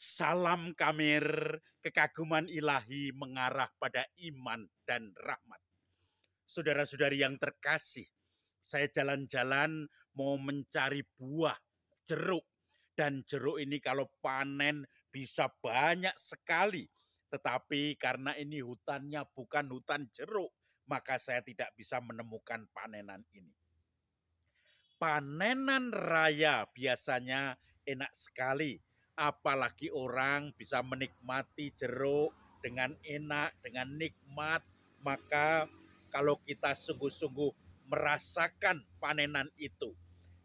salam kamir, kekaguman ilahi mengarah pada iman dan rahmat. Saudara-saudari yang terkasih, saya jalan-jalan mau mencari buah jeruk. Dan jeruk ini kalau panen bisa banyak sekali. Tetapi karena ini hutannya bukan hutan jeruk, maka saya tidak bisa menemukan panenan ini. Panenan raya biasanya enak sekali Apalagi orang bisa menikmati jeruk dengan enak, dengan nikmat. Maka kalau kita sungguh-sungguh merasakan panenan itu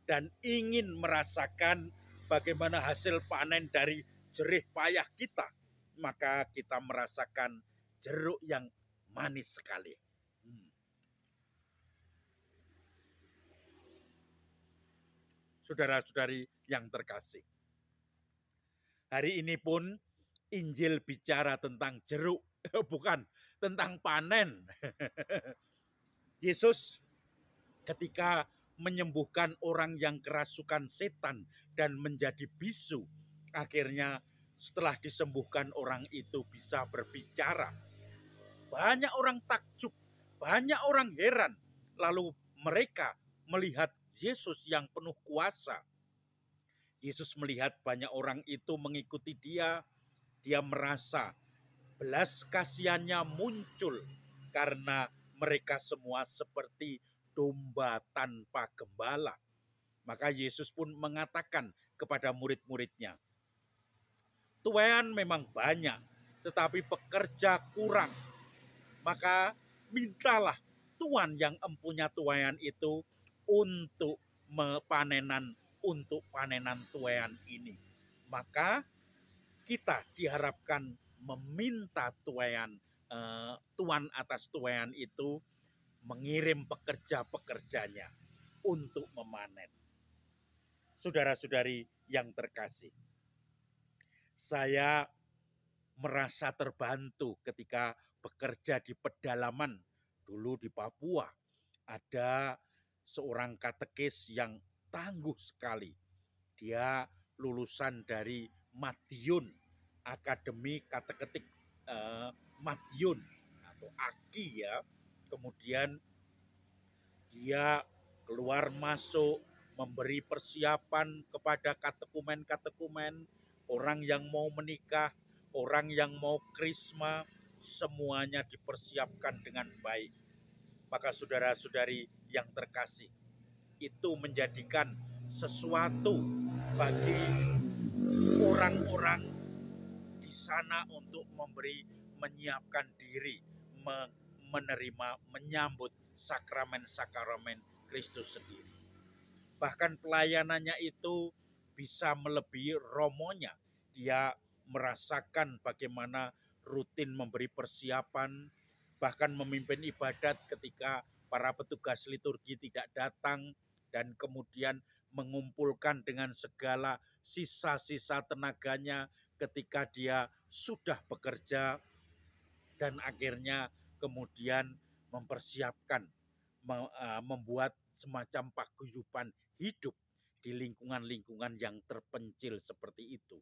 dan ingin merasakan bagaimana hasil panen dari jerih payah kita, maka kita merasakan jeruk yang manis sekali. Hmm. Saudara-saudari yang terkasih, Hari ini pun Injil bicara tentang jeruk, bukan tentang panen. Yesus ketika menyembuhkan orang yang kerasukan setan dan menjadi bisu, akhirnya setelah disembuhkan orang itu bisa berbicara. Banyak orang takjub, banyak orang heran, lalu mereka melihat Yesus yang penuh kuasa Yesus melihat banyak orang itu mengikuti dia, dia merasa belas kasihannya muncul karena mereka semua seperti domba tanpa gembala. Maka Yesus pun mengatakan kepada murid-muridnya, Tuan memang banyak, tetapi pekerja kurang. Maka mintalah Tuan yang empunya tuayan itu untuk mepanenan untuk panenan tuean ini. Maka kita diharapkan meminta tuean eh, tuan atas tuean itu mengirim pekerja-pekerjanya untuk memanen. Saudara-saudari yang terkasih, saya merasa terbantu ketika bekerja di pedalaman dulu di Papua. Ada seorang katekis yang tangguh sekali. Dia lulusan dari Madiun, Akademi Ketik eh, Madiun atau AKI ya. Kemudian dia keluar masuk memberi persiapan kepada katekumen-katekumen, orang yang mau menikah, orang yang mau krisma, semuanya dipersiapkan dengan baik. Maka saudara-saudari yang terkasih, itu menjadikan sesuatu bagi orang-orang di sana untuk memberi menyiapkan diri menerima menyambut sakramen-sakramen Kristus sendiri. Bahkan pelayanannya itu bisa melebihi romonya. Dia merasakan bagaimana rutin memberi persiapan, bahkan memimpin ibadat ketika para petugas liturgi tidak datang dan kemudian mengumpulkan dengan segala sisa-sisa tenaganya ketika dia sudah bekerja dan akhirnya kemudian mempersiapkan e, membuat semacam paguyuban hidup di lingkungan-lingkungan yang terpencil seperti itu.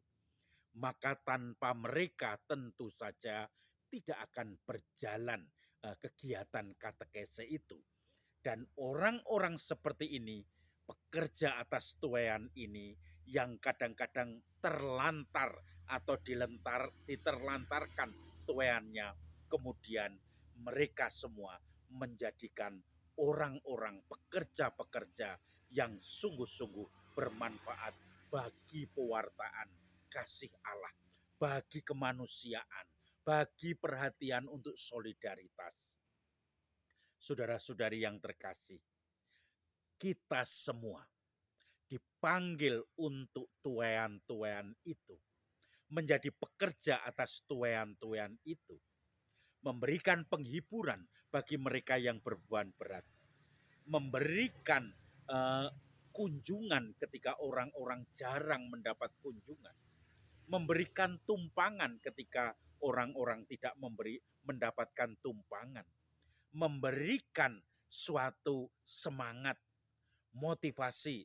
Maka tanpa mereka tentu saja tidak akan berjalan Eh, kegiatan katekese itu. Dan orang-orang seperti ini, pekerja atas tuayan ini yang kadang-kadang terlantar atau dilentar, diterlantarkan tuayannya. Kemudian mereka semua menjadikan orang-orang pekerja-pekerja yang sungguh-sungguh bermanfaat bagi pewartaan kasih Allah, bagi kemanusiaan, bagi perhatian untuk solidaritas. Saudara-saudari yang terkasih, kita semua dipanggil untuk tuean-tuean itu, menjadi pekerja atas tuean-tuean itu, memberikan penghiburan bagi mereka yang berbuan berat, memberikan uh, kunjungan ketika orang-orang jarang mendapat kunjungan, memberikan tumpangan ketika orang-orang tidak memberi mendapatkan tumpangan, memberikan suatu semangat, motivasi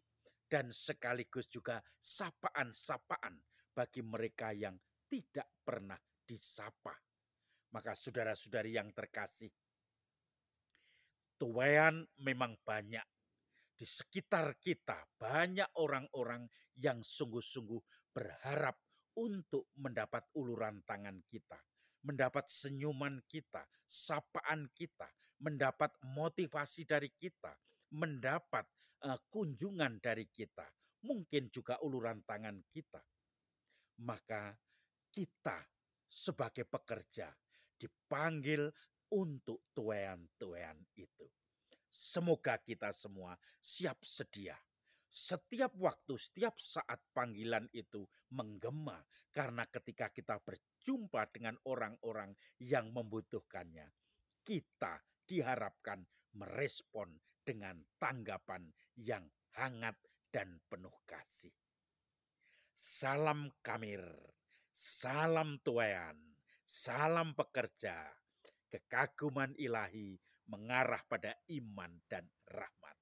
dan sekaligus juga sapaan-sapaan bagi mereka yang tidak pernah disapa. Maka saudara-saudari yang terkasih, tuwean memang banyak. Di sekitar kita banyak orang-orang yang sungguh-sungguh berharap untuk mendapat uluran tangan kita, mendapat senyuman kita, sapaan kita, mendapat motivasi dari kita, mendapat uh, kunjungan dari kita, mungkin juga uluran tangan kita. Maka kita sebagai pekerja dipanggil untuk tuean-tuean itu. Semoga kita semua siap sedia setiap waktu, setiap saat panggilan itu menggema karena ketika kita berjumpa dengan orang-orang yang membutuhkannya, kita diharapkan merespon dengan tanggapan yang hangat dan penuh kasih. Salam Kamir, salam Tuayan, salam pekerja. Kekaguman ilahi mengarah pada iman dan rahmat.